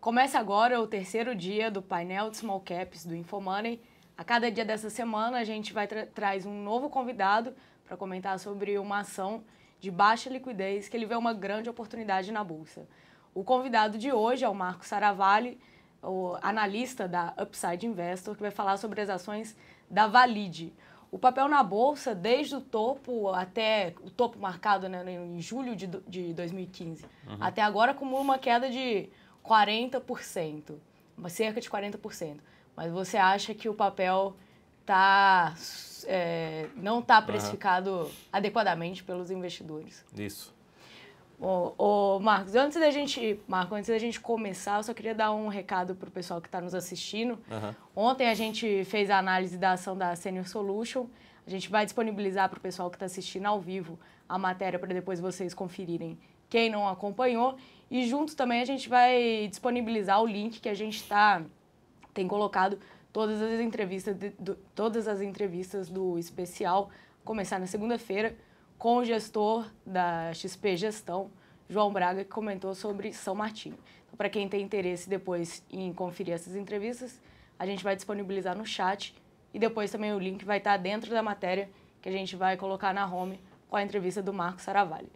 Começa agora o terceiro dia do painel de Small Caps do Infomoney. A cada dia dessa semana, a gente vai tra traz um novo convidado para comentar sobre uma ação de baixa liquidez que ele vê uma grande oportunidade na Bolsa. O convidado de hoje é o Marco Saravalli, o analista da Upside Investor, que vai falar sobre as ações da Valide. O papel na Bolsa, desde o topo até o topo marcado né, em julho de, de 2015, uhum. até agora, acumula uma queda de 40%, cerca de 40%. Mas você acha que o papel tá, é, não está precificado uhum. adequadamente pelos investidores. Isso. Ô, ô, Marcos, antes da gente, Marco, antes da gente começar, eu só queria dar um recado para o pessoal que está nos assistindo. Uhum. Ontem a gente fez a análise da ação da Senior Solution. A gente vai disponibilizar para o pessoal que está assistindo ao vivo a matéria para depois vocês conferirem quem não acompanhou. E junto também a gente vai disponibilizar o link que a gente tá, tem colocado todas as entrevistas, de, do, todas as entrevistas do especial, começar na segunda-feira, com o gestor da XP Gestão, João Braga, que comentou sobre São Martinho. Então, para quem tem interesse depois em conferir essas entrevistas, a gente vai disponibilizar no chat e depois também o link vai estar tá dentro da matéria que a gente vai colocar na home com a entrevista do Marcos Saravalli.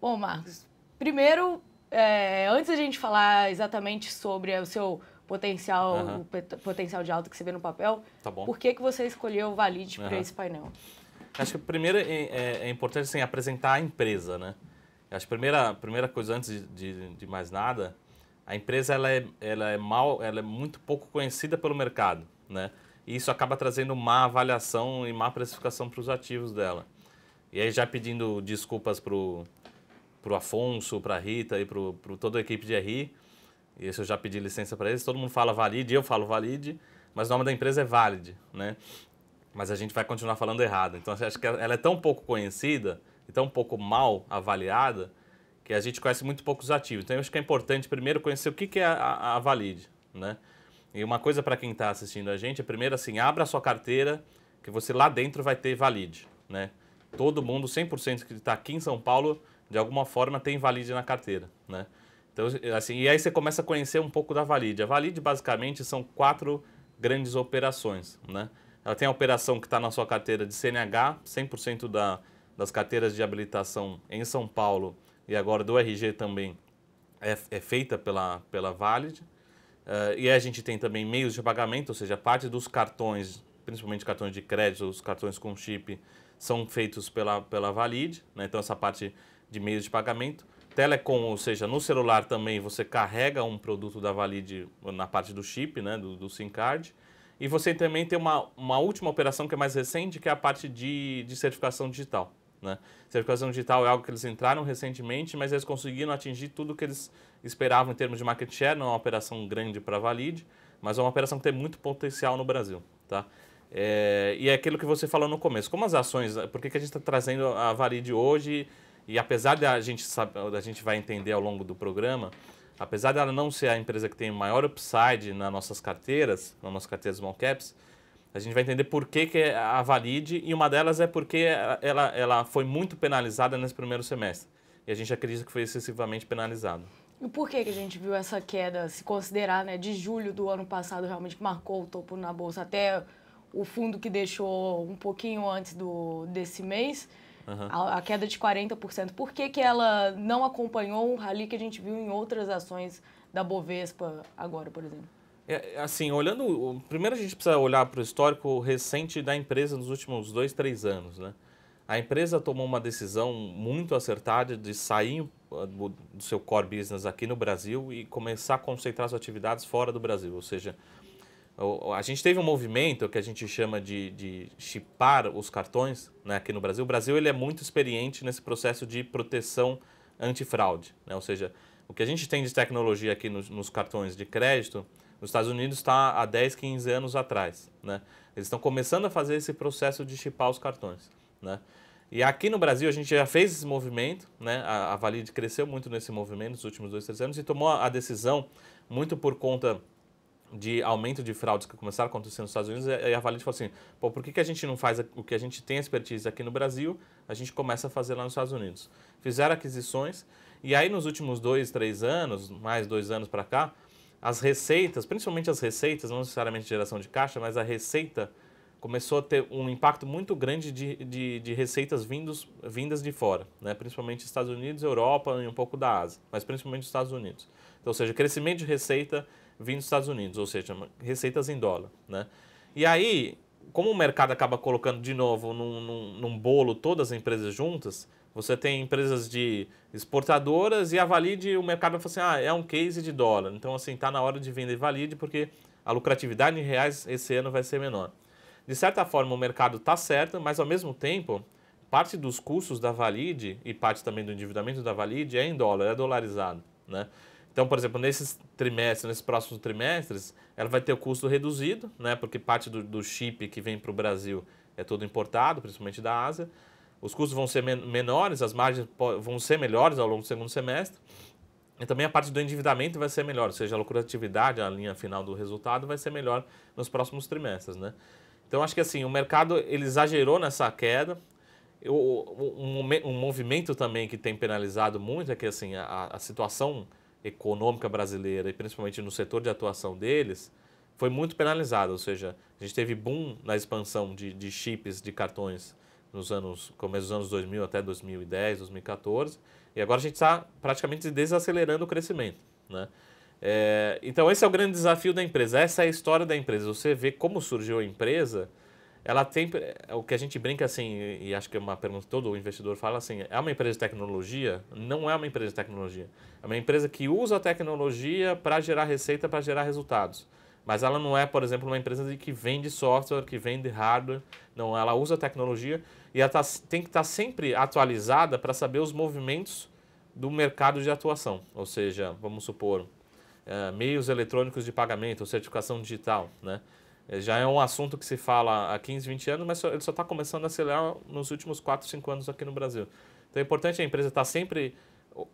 Bom, Marcos, primeiro é, antes da gente falar exatamente sobre o seu potencial, o potencial de alto que você vê no papel, tá por que, que você escolheu o Valide para esse painel? Acho que primeiro é, é, é, importante assim, apresentar a empresa, né? Acho que a primeira, primeira coisa, antes de, de, de mais nada, a empresa ela é, ela é mal, ela é muito pouco conhecida pelo mercado, né? E isso acaba trazendo má avaliação e má precificação para os ativos dela. E aí já pedindo desculpas para o pro Afonso, pra Rita e pro, pro toda a equipe de RI. E esse eu já pedi licença para eles. Todo mundo fala Valide, eu falo Valide, mas o nome da empresa é Valide, né? Mas a gente vai continuar falando errado. Então assim, acho que ela é tão pouco conhecida e tão pouco mal avaliada que a gente conhece muito poucos ativos. Então eu acho que é importante primeiro conhecer o que, que é a, a Valide, né? E uma coisa para quem está assistindo a gente é primeiro assim, abra a sua carteira que você lá dentro vai ter Valide, né? Todo mundo, 100% que está aqui em São Paulo, de alguma forma tem Valide na carteira, né? Então, assim, e aí você começa a conhecer um pouco da Valide. A Valide basicamente são quatro grandes operações, né? Ela tem a operação que está na sua carteira de CNH, 100% da, das carteiras de habilitação em São Paulo e agora do RG também é, é feita pela, pela Valide. Uh, e a gente tem também meios de pagamento, ou seja, parte dos cartões, principalmente cartões de crédito, os cartões com chip, são feitos pela, pela Valide. Né? Então, essa parte de meios de pagamento. Telecom, ou seja, no celular também você carrega um produto da Valide na parte do chip, né, do, do SIM card. E você também tem uma, uma última operação que é mais recente, que é a parte de, de certificação digital. Né? Certificação digital é algo que eles entraram recentemente, mas eles conseguiram atingir tudo que eles esperavam em termos de market share, não é uma operação grande para a Valide, mas é uma operação que tem muito potencial no Brasil. Tá? É, e é aquilo que você falou no começo, como as ações, por que, que a gente está trazendo a Valide hoje e apesar da gente saber, da gente vai entender ao longo do programa, apesar dela não ser a empresa que tem maior upside nas nossas carteiras, nas nossas carteiras small caps, a gente vai entender por que, que é a valide e uma delas é porque ela, ela foi muito penalizada nesse primeiro semestre. E a gente acredita que foi excessivamente penalizada. E por que, que a gente viu essa queda, se considerar, né, de julho do ano passado, realmente marcou o topo na bolsa até o fundo que deixou um pouquinho antes do, desse mês? Uhum. A, a, queda de 40%. Por que, que ela não acompanhou um rally que a gente viu em outras ações da Bovespa agora, por exemplo? É, assim, olhando. Primeiro a gente precisa olhar para o histórico recente da empresa nos últimos dois, três anos, né? A empresa tomou uma decisão muito acertada de sair ah, do seu core business aqui no Brasil e começar a concentrar suas atividades fora do Brasil, ou seja, a gente teve um movimento que a gente chama de, de chipar os cartões né, aqui no Brasil. O Brasil ele é muito experiente nesse processo de proteção antifraude. Né? Ou seja, o que a gente tem de tecnologia aqui nos, nos cartões de crédito, nos Estados Unidos está há 10, 15 anos atrás. Né? Eles estão começando a fazer esse processo de chipar os cartões. Né? E aqui no Brasil a gente já fez esse movimento, né? a, a Valide cresceu muito nesse movimento nos últimos dois, três anos e tomou a decisão, muito por conta de aumento de fraudes que começaram a acontecer nos Estados Unidos, e a Valente falou assim, pô, por que, que a gente não faz o que a gente tem expertise aqui no Brasil, a gente começa a fazer lá nos Estados Unidos. Fizeram aquisições, e aí nos últimos dois, três anos, mais dois anos para cá, as receitas, principalmente as receitas, não necessariamente geração de caixa, mas a receita começou a ter um impacto muito grande de, de, de receitas vindos, vindas de fora, né? principalmente Estados Unidos, Europa e um pouco da Ásia, mas principalmente Estados Unidos. Então, ou seja, crescimento de receita vindo dos Estados Unidos, ou seja, receitas em dólar. Né? E aí, como o mercado acaba colocando de novo num, num, num bolo todas as empresas juntas, você tem empresas de exportadoras e a Valide, o mercado fala assim, ah, é um case de dólar. Então, assim, está na hora de vender Valide porque a lucratividade em reais esse ano vai ser menor. De certa forma, o mercado está certo, mas ao mesmo tempo, parte dos custos da Valide e parte também do endividamento da Valide é em dólar, é dolarizado. Né? Então, por exemplo, nesses trimestres, nesses próximos trimestres, ela vai ter o custo reduzido, né? Porque parte do, do chip que vem para o Brasil é todo importado, principalmente da Ásia. Os custos vão ser men menores, as margens vão ser melhores ao longo do segundo semestre. E também a parte do endividamento vai ser melhor, ou seja, a lucratividade, a linha final do resultado, vai ser melhor nos próximos trimestres, né? Então, acho que assim, o mercado ele exagerou nessa queda. Eu, um, um, movimento também que tem penalizado muito é que assim, a, a situação econômica brasileira e principalmente no setor de atuação deles, foi muito penalizada. Ou seja, a gente teve boom na expansão de, de chips de cartões nos anos começo dos anos 2000 até 2010, 2014, e agora a gente está praticamente desacelerando o crescimento, né? É, então esse é o grande desafio da empresa. Essa é a história da empresa. Você vê como surgiu a empresa ela tem é, o que a gente brinca assim e acho que é uma pergunta que todo investidor fala assim é uma empresa de tecnologia não é uma empresa de tecnologia é uma empresa que usa a tecnologia para gerar receita para gerar resultados mas ela não é por exemplo uma empresa que vende software que vende hardware não ela usa a tecnologia e ela tá, tem que estar tá sempre atualizada para saber os movimentos do mercado de atuação ou seja vamos supor é, meios eletrônicos de pagamento certificação digital né é, já é um assunto que se fala há 15, 20 anos, mas ele só está começando a acelerar nos últimos 4, 5 anos aqui no Brasil. Então é importante a empresa estar tá sempre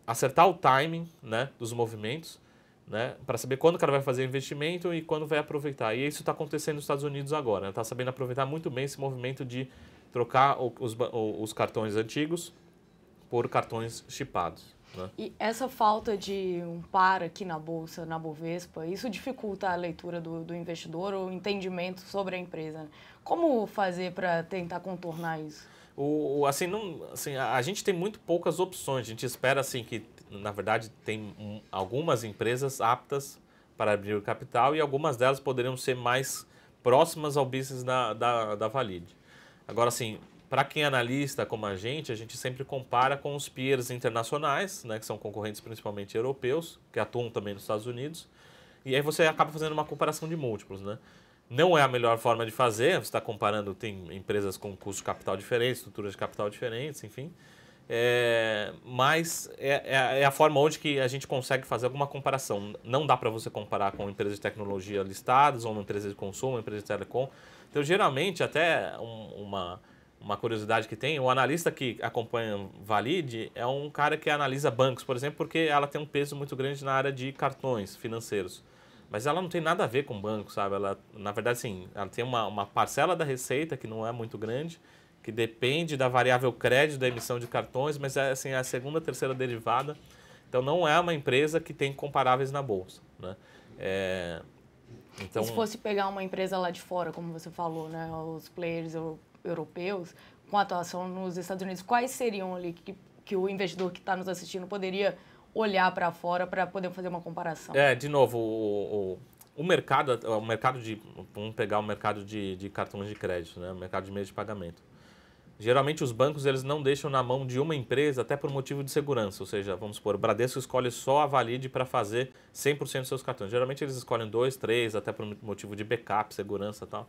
acertar o timing né, dos movimentos, né, para saber quando o cara vai fazer investimento e quando vai aproveitar. E isso está acontecendo nos Estados Unidos agora. Está né? Tá sabendo aproveitar muito bem esse movimento de trocar os, os cartões antigos por cartões chipados. Né? E essa falta de um par aqui na Bolsa, na Bovespa, isso dificulta a leitura do, do investidor ou o entendimento sobre a empresa. Como fazer para tentar contornar isso? O, o assim, não, assim, a, a, gente tem muito poucas opções. A gente espera assim que, na verdade, tem um, algumas empresas aptas para abrir o capital e algumas delas poderiam ser mais próximas ao business da, da, da Valide. Agora, assim, para quem é analista como a gente, a gente sempre compara com os peers internacionais, né, que são concorrentes principalmente europeus, que atuam também nos Estados Unidos. E aí você acaba fazendo uma comparação de múltiplos, né? Não é a melhor forma de fazer, você está comparando, tem empresas com custo de capital diferente, estruturas de capital diferentes, enfim. É, mas é, é, é, a forma onde que a gente consegue fazer alguma comparação. Não dá para você comparar com empresas de tecnologia listadas, ou uma empresa de consumo, uma empresa de telecom. Então, geralmente, até um, uma uma curiosidade que tem, o analista que acompanha Valide é um cara que analisa bancos, por exemplo, porque ela tem um peso muito grande na área de cartões financeiros. Mas ela não tem nada a ver com banco, sabe? Ela, na verdade, sim, ela tem uma, uma parcela da receita que não é muito grande, que depende da variável crédito da emissão de cartões, mas é assim, é a segunda, terceira derivada. Então não é uma empresa que tem comparáveis na bolsa, né? É, então, e se fosse pegar uma empresa lá de fora, como você falou, né? Os players, ou europeus, com atuação nos Estados Unidos, quais seriam ali que, que o investidor que está nos assistindo poderia olhar para fora para poder fazer uma comparação? É, de novo, o, o, o, mercado, o mercado de. Vamos pegar o mercado de, de cartões de crédito, né? o mercado de meios de pagamento. Geralmente os bancos eles não deixam na mão de uma empresa até por motivo de segurança, ou seja, vamos supor, o Bradesco escolhe só a Valide para fazer 100% dos seus cartões. Geralmente eles escolhem dois, três, até por motivo de backup, segurança e tal.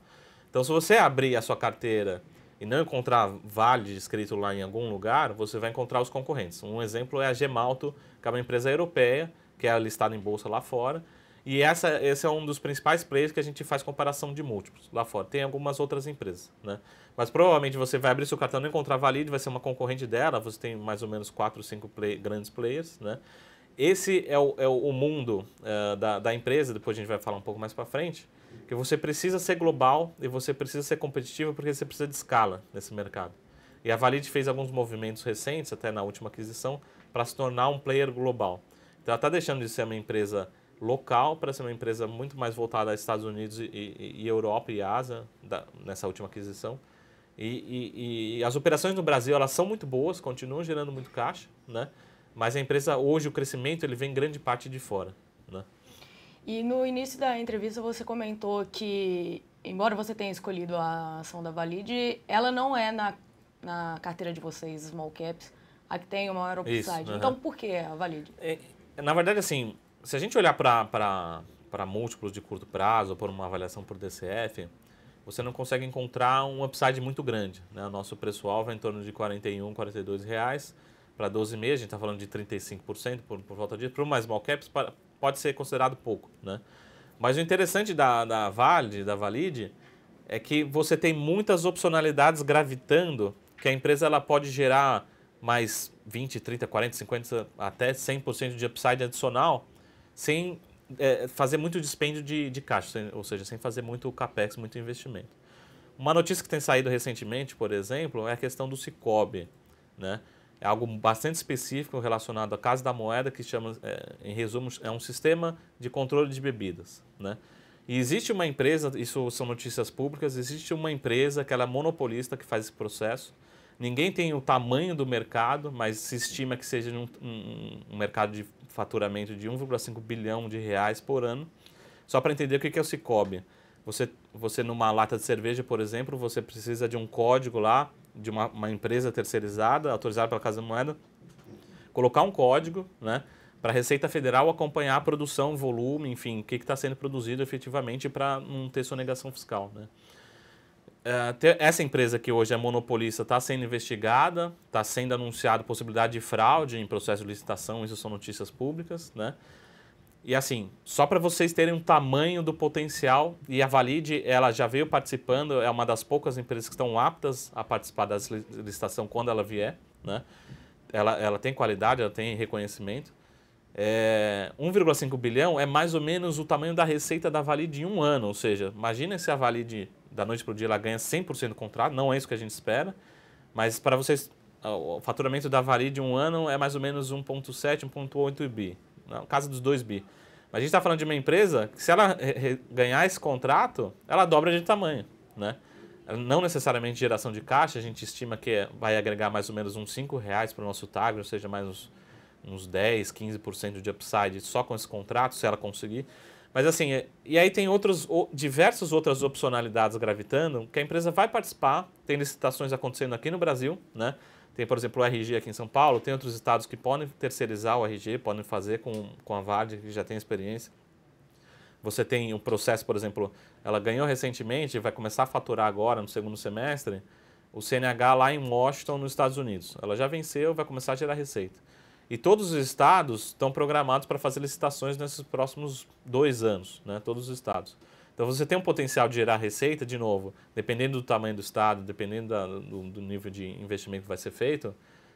Então, se você abrir a sua carteira e não encontrar vale escrito lá em algum lugar, você vai encontrar os concorrentes. Um exemplo é a Gemalto, que é uma empresa europeia, que é listada em bolsa lá fora. E essa, esse é um dos principais players que a gente faz comparação de múltiplos lá fora. Tem algumas outras empresas, né? Mas provavelmente você vai abrir seu cartão e não encontrar Valide, vai ser uma concorrente dela. Você tem mais ou menos 4, 5 play, grandes players, né? Esse é o, é o mundo uh, da, da empresa, depois a gente vai falar um pouco mais para frente que você precisa ser global e você precisa ser competitivo porque você precisa de escala nesse mercado. E a Valid fez alguns movimentos recentes, até na última aquisição, para se tornar um player global. Então ela está deixando de ser uma empresa local para ser uma empresa muito mais voltada aos Estados Unidos e, e, e Europa e Ásia da, nessa última aquisição. E, e, as operações no Brasil elas são muito boas, continuam gerando muito caixa, né? Mas a empresa hoje o crescimento ele vem grande parte de fora. E no início da entrevista você comentou que, embora você tenha escolhido a ação da Valide, ela não é na, na carteira de vocês, Small Caps, a que tem o maior upside. Isso, Então por que a Valide? É, na verdade, assim, se a gente olhar para múltiplos de curto prazo ou por uma avaliação por DCF, você não consegue encontrar um upside muito grande. Né? O nosso preço-alvo é em torno de 41, 42 reais para 12 meses, a gente está falando de 35% por, por volta disso, para o mais small caps, para, pode ser considerado pouco, né? Mas o interessante da, da valide da valide é que você tem muitas opcionalidades gravitando, que a empresa ela pode gerar mais 20, 30, 40, 50, até 100% de upside adicional, sem é, fazer muito dispêndio de, de caixa, sem, ou seja, sem fazer muito capex, muito investimento. Uma notícia que tem saído recentemente, por exemplo, é a questão do Cicobi, né? é algo bastante específico relacionado à Casa da Moeda, que chama, é, em resumo, é um sistema de controle de bebidas. Né? E existe uma empresa, isso são notícias públicas, existe uma empresa que ela é monopolista que faz esse processo. Ninguém tem o tamanho do mercado, mas se estima que seja um, um, um mercado de faturamento de 1,5 bilhão de reais por ano. Só para entender o que é o Cicobi. Você, você numa lata de cerveja, por exemplo, você precisa de um código lá de uma, uma empresa terceirizada, autorizada pela Casa da Moeda, colocar um código, né? para a Receita Federal acompanhar a produção, volume, enfim, o que está sendo produzido efetivamente para não ter sonegação fiscal. Né? Eh, essa empresa que hoje é monopolista está sendo investigada, está sendo anunciada possibilidade de fraude em processo de licitação, isso são notícias públicas, né? E assim, só para vocês terem um tamanho do potencial, e a Valide, ela já veio participando, é uma das poucas empresas que estão aptas a participar da licitação quando ela vier, né? Ela, ela tem qualidade, ela tem reconhecimento. É, 1,5 bilhão é mais ou menos o tamanho da receita da Valide em um ano, ou seja, imagina se a Valide, da noite para o dia, ela ganha 100% do contrato, não é isso que a gente espera, mas para vocês, o faturamento da Valide em um ano é mais ou menos 1,7, 1,8 bi na casa dos 2 bi. Mas a gente está falando de uma empresa que, se ela ganhar esse contrato, ela dobra de tamanho. Né? Não necessariamente geração de caixa, a gente estima que vai agregar mais ou menos uns 5 reais para o nosso TAG, ou seja, mais uns, uns 10, 15% de upside só com esse contrato, se ela conseguir. Mas assim, é, e aí tem outros, diversas outras opcionalidades gravitando, que a empresa vai participar, tem licitações acontecendo aqui no Brasil, né? Tem, por exemplo, o RG aqui em São Paulo, tem outros estados que podem terceirizar o RG, podem fazer com, com a VARD, que já tem experiência. Você tem um processo, por exemplo, ela ganhou recentemente, vai começar a faturar agora no segundo semestre, o CNH lá em Washington, nos Estados Unidos. Ela já venceu, vai começar a gerar receita. E todos os estados estão programados para fazer licitações nesses próximos dois anos, né? Todos os estados. Então você tem um potencial de gerar receita, de novo, dependendo do tamanho do estado, dependendo da, do, do, nível de investimento que vai ser feito,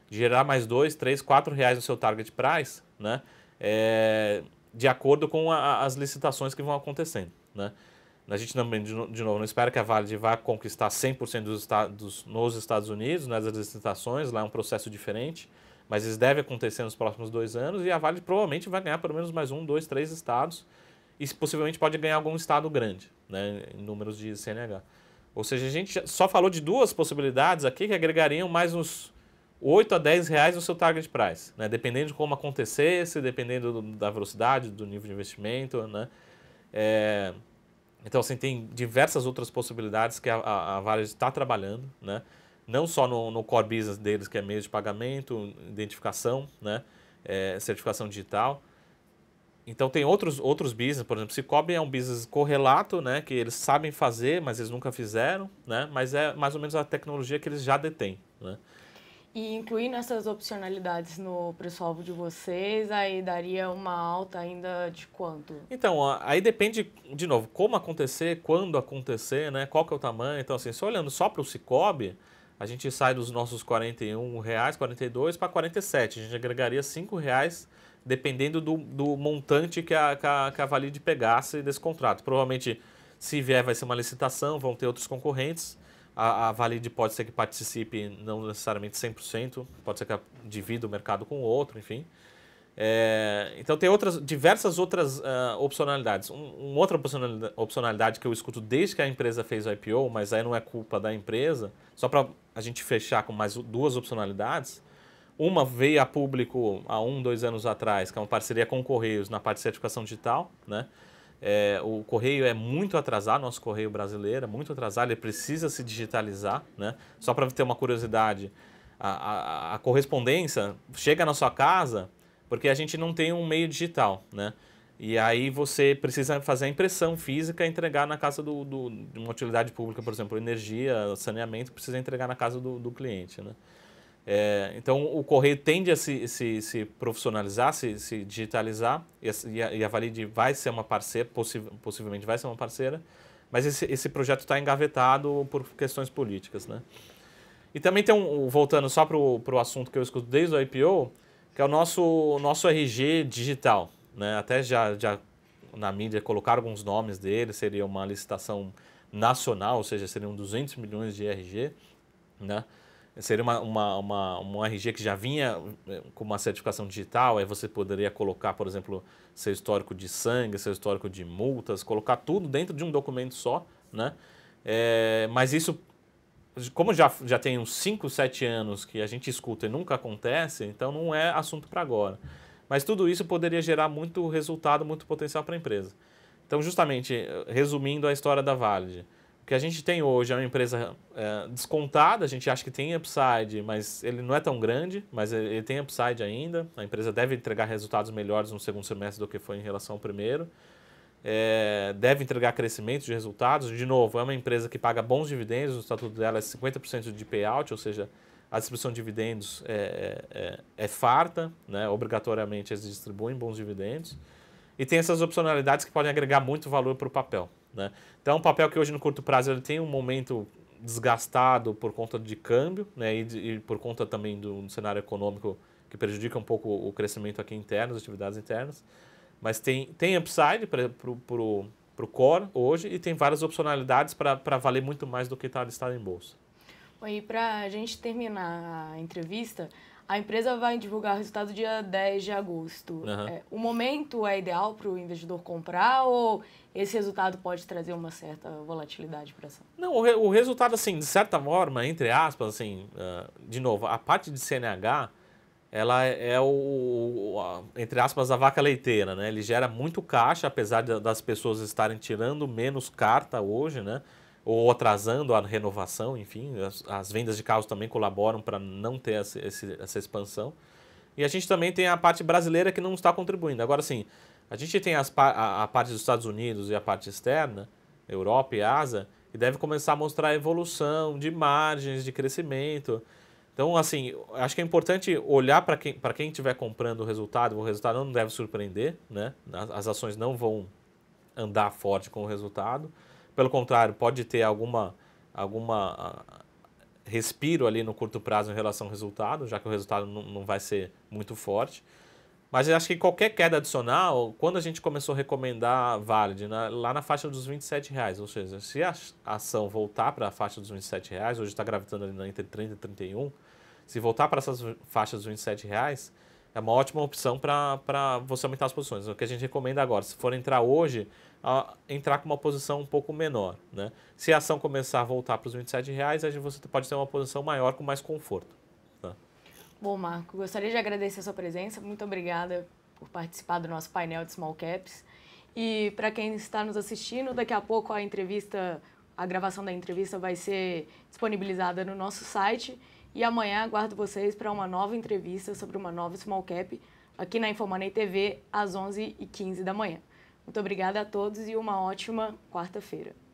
de gerar mais dois, três, quatro reais no seu target price, né? É, de acordo com a, as licitações que vão acontecendo, né? A gente também, de, novo, não espera que a Vale vá conquistar 100% dos estados nos Estados Unidos, nas né, licitações, lá é um processo diferente, mas isso deve acontecer nos próximos dois anos e a Vale provavelmente vai ganhar pelo menos mais um, dois, três estados e possivelmente pode ganhar algum estado grande, né, em números de CNH. Ou seja, a gente só falou de duas possibilidades aqui que agregariam mais uns 8 a 10 reais no seu target price, né, dependendo de como acontecesse, dependendo do, da velocidade, do nível de investimento, né. É, então, assim, tem diversas outras possibilidades que a, a, a Vale está trabalhando, né, não só no, no core business deles, que é meio de pagamento, identificação, né, é, certificação digital, então tem outros, outros business, por exemplo, Cicobi é um business correlato, né, que eles sabem fazer, mas eles nunca fizeram, né, mas é mais ou menos a tecnologia que eles já detêm, né. E incluindo essas opcionalidades no preço-alvo de vocês, aí daria uma alta ainda de quanto? Então, aí depende, de novo, como acontecer, quando acontecer, né? Qual que é o tamanho. Então, assim, só olhando só para o Cicobi, a gente sai dos nossos 41 reais, 42 para 47. A gente agregaria 5 reais dependendo do, do montante que a, que, a, que a Valide pegasse desse contrato. Provavelmente, se vier, vai ser uma licitação, vão ter outros concorrentes. A, a Valide pode ser que participe, não necessariamente 100%, pode ser que divida o mercado com outro, enfim. É, então tem outras, diversas outras uh, opcionalidades. Um, uma outra opcionalidade que eu escuto desde que a empresa fez o IPO, mas aí não é culpa da empresa, só para a gente fechar com mais duas opcionalidades. Uma veio a público há um, dois anos atrás, que é uma parceria com o Correios na parte de certificação digital. Né? É, o Correio é muito atrasado, nosso Correio brasileiro é muito atrasado, ele precisa se digitalizar. Né? Só para ter uma curiosidade, a, a, a correspondência chega na sua casa porque a gente não tem um meio digital, né? E aí você precisa fazer a impressão física e entregar na casa do, do, de uma utilidade pública, por exemplo, energia, saneamento, precisa entregar na casa do, do cliente, né? É, então, o correio tende a se, se, se profissionalizar, se, se, digitalizar, e a, e a Valide vai ser uma parceira, possi possivelmente vai ser uma parceira, mas esse, esse projeto está engavetado por questões políticas. Né? E também tem um, voltando só para o assunto que eu escuto desde o IPO, que é o nosso, nosso RG digital. Né? Até já, já na mídia colocaram alguns nomes dele, seria uma licitação nacional, ou seja, seriam 200 milhões de RG. Né? Seria uma, uma, uma, uma RG que já vinha eh, com uma certificação digital, aí você poderia colocar, por exemplo, seu histórico de sangue, seu histórico de multas, colocar tudo dentro de um documento só, né? É, mas isso como já, já tem uns 5, 7 anos que a gente escuta e nunca acontece, então não é assunto para agora. Mas tudo isso poderia gerar muito resultado, muito potencial para a empresa. Então, justamente, resumindo a história da Valid, o que a gente tem hoje é uma empresa é, descontada, a gente acha que tem upside, mas ele não é tão grande, mas ele tem upside ainda. A empresa deve entregar resultados melhores no segundo semestre do que foi em relação ao primeiro é, deve entregar crescimento de resultados. De novo, é uma empresa que paga bons dividendos, o estatuto dela é 50% de payout, ou seja, a distribuição de dividendos é, é, é, é farta, né? obrigatoriamente eles distribuem bons dividendos. E tem essas opcionalidades que podem agregar muito valor para o papel. Né? Então, um papel que hoje no curto prazo ele tem um momento desgastado por conta de câmbio né? e, de, e por conta também do, um cenário econômico que prejudica um pouco o crescimento aqui interno, as atividades internas mas tem, tem upside para o core hoje e tem várias opcionalidades para valer muito mais do que está listado em bolsa. E para a gente terminar a entrevista, a empresa vai divulgar o resultado dia 10 de agosto. Uhum. É, o momento é ideal para o investidor comprar ou esse resultado pode trazer uma certa volatilidade para a ação? Não, o, re, o, resultado, assim, de certa forma, entre aspas, assim, uh, de novo, a parte de CNH ela é o, a, entre aspas, a vaca leiteira, né? Ele gera muito caixa, apesar de, das pessoas estarem tirando menos carta hoje, né? Ou atrasando a renovação, enfim, as, as vendas de carros também colaboram para não ter essa, essa expansão. E a gente também tem a parte brasileira que não está contribuindo. Agora, sim, a gente tem as, a, a parte dos Estados Unidos e a parte externa, Europa e Ásia, e deve começar a mostrar a evolução de margens, de crescimento. Então, assim, acho que é importante olhar para quem para quem estiver comprando o resultado, o resultado não deve surpreender, né? As ações não vão andar forte com o resultado. Pelo contrário, pode ter alguma alguma ah, respiro ali no curto prazo em relação ao resultado, já que o resultado não, não vai ser muito forte. Mas eu acho que qualquer queda adicional, quando a gente começou a recomendar Valid, na, lá na faixa dos 27 reais, ou seja, se a ação voltar para a faixa dos 27 reais, hoje está gravitando ali entre 30 e 31, se voltar para essas faixas de R$ 27, reais, é uma ótima opção para você aumentar as posições. O que a gente recomenda agora, se for entrar hoje, a, entrar com uma posição um pouco menor. Né? Se a ação começar a voltar para os 27 reais, aí você pode ter uma posição maior com mais conforto. Tá? Bom, Marco, gostaria de agradecer a sua presença. Muito obrigada por participar do nosso painel de Small Caps. E para quem está nos assistindo, daqui a pouco a entrevista, a gravação da entrevista vai ser disponibilizada no nosso site. E amanhã aguardo vocês para uma nova entrevista sobre uma nova small cap aqui na Infomoney TV às 11h15 da manhã. Muito obrigada a todos e uma ótima quarta-feira.